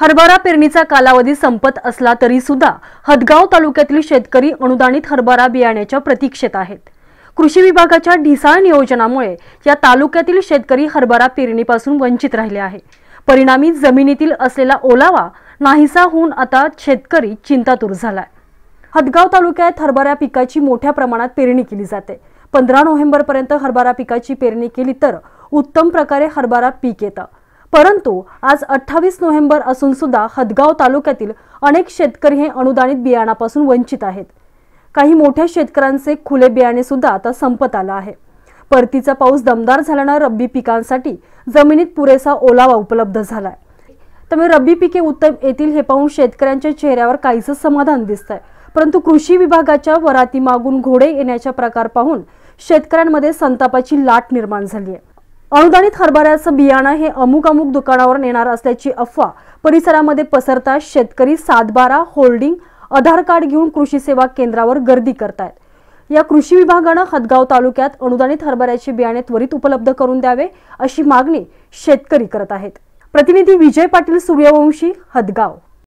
हरभरा पेरणीचा कालावधी संपत असला तरी सुद्धा हदगाव तालुक्यातील शेतकरी अनुदानित हरभरा बियाण्याच्या प्रतीक्षेत आहेत कृषी विभागाच्या ढिसाळ नियोजनामुळे या तालुक्यातील शेतकरी हरभरा पेरणीपासून वंचित राहिले आहे परिणामी जमिनीतील असलेला ओलावा नाहीसा होऊन आता शेतकरी चिंतातूर झालाय हदगाव तालुक्यात हरभरा पिकाची मोठ्या प्रमाणात पेरणी केली जाते पंधरा नोव्हेंबरपर्यंत हरभरा पिकाची पेरणी केली तर उत्तम प्रकारे हरभरा पीक येतं परंतु आज अठ्ठावीस नोव्हेंबर असून सुद्धा हदगाव तालुक्यातील अनेक शेतकरी हे अनुदानित बियाणापासून वंचित आहेत काही मोठ्या शेतकऱ्यांचे खुले बियाणे सुद्धा आता संपत आलं आहे परतीचा पाऊस दमदार झाल्यानं रब्बी पिकांसाठी जमिनीत पुरेसा ओलावा उपलब्ध झालाय त्यामुळे रब्बी पिके उत्तम येतील हे पाहून शेतकऱ्यांच्या चेहऱ्यावर काहीच समाधान दिसतंय परंतु कृषी विभागाच्या वराती मागून घोडे येण्याचा प्रकार पाहून शेतकऱ्यांमध्ये संतापाची लाट निर्माण झाली आहे अनुदानित हरभऱ्याचं बियाणं हे अमुक अमुक दुकानावर नेणार असल्याची अफवा परिसरामध्ये पसरता शेतकरी सातबारा होल्डिंग आधार कार्ड घेऊन कृषी सेवा केंद्रावर गर्दी करतायत या कृषी विभागानं हदगाव तालुक्यात अनुदानित हरभऱ्याचे बियाणे त्वरित उपलब्ध करून द्यावे अशी मागणी शेतकरी करत आहेत प्रतिनिधी विजय पाटील सूर्यवंशी हदगाव